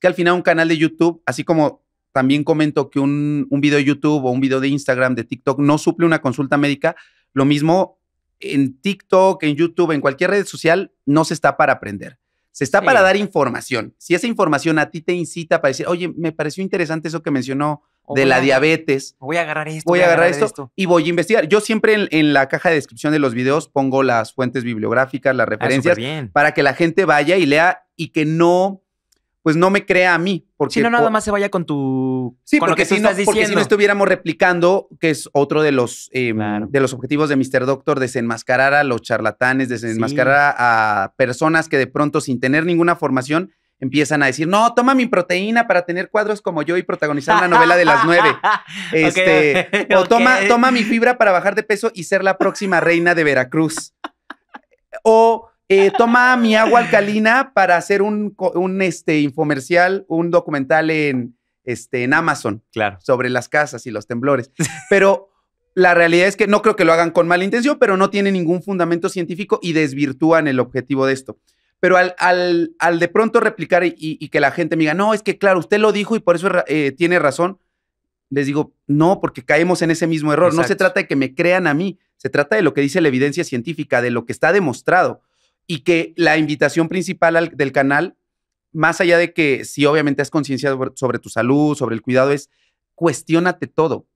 que al final un canal de YouTube, así como también comento que un, video de YouTube o un video de Instagram, de TikTok, no suple una consulta médica, lo mismo en TikTok, en YouTube, en cualquier red social, no se está para aprender. Se está para dar información. Si esa información a ti te incita para decir, oye, me pareció interesante eso que mencionó de la diabetes. Voy a agarrar esto. Voy a agarrar, esto, y voy a investigar. Yo siempre en, la caja de descripción de los videos pongo las fuentes bibliográficas, las ah, referencias, para que la gente vaya y lea y que no pues no me crea a mí. Porque si no, nada más se vaya con tu. Sí, porque, que si no, estuviéramos replicando, que es otro de los, em, de los objetivos de Mr. Doctor, desenmascarar a los charlatanes, desenmascarar a personas que de pronto, sin tener ninguna formación, empiezan a decir, no, toma mi proteína para tener cuadros como yo y protagonizar una novela de las nueve. este, O toma, toma mi fibra para bajar de peso y ser la próxima reina de Veracruz. O eh, toma mi agua alcalina para hacer un, este, infomercial, un documental en, este, en Amazon. Sobre las casas y los temblores. Pero la realidad es que no creo que lo hagan con mala intención, pero no tiene ningún fundamento científico y desvirtúan el objetivo de esto. Pero al, al, al de pronto replicar y, que la gente me diga, no, es que claro, usted lo dijo y por eso eh, tiene razón, les digo, no, porque caemos en ese mismo error. No se trata de que me crean a mí, se trata de lo que dice la evidencia científica, de lo que está demostrado y que la invitación principal del canal, más allá de que si obviamente es conciencia sobre tu salud, sobre el cuidado, es cuestionate todo.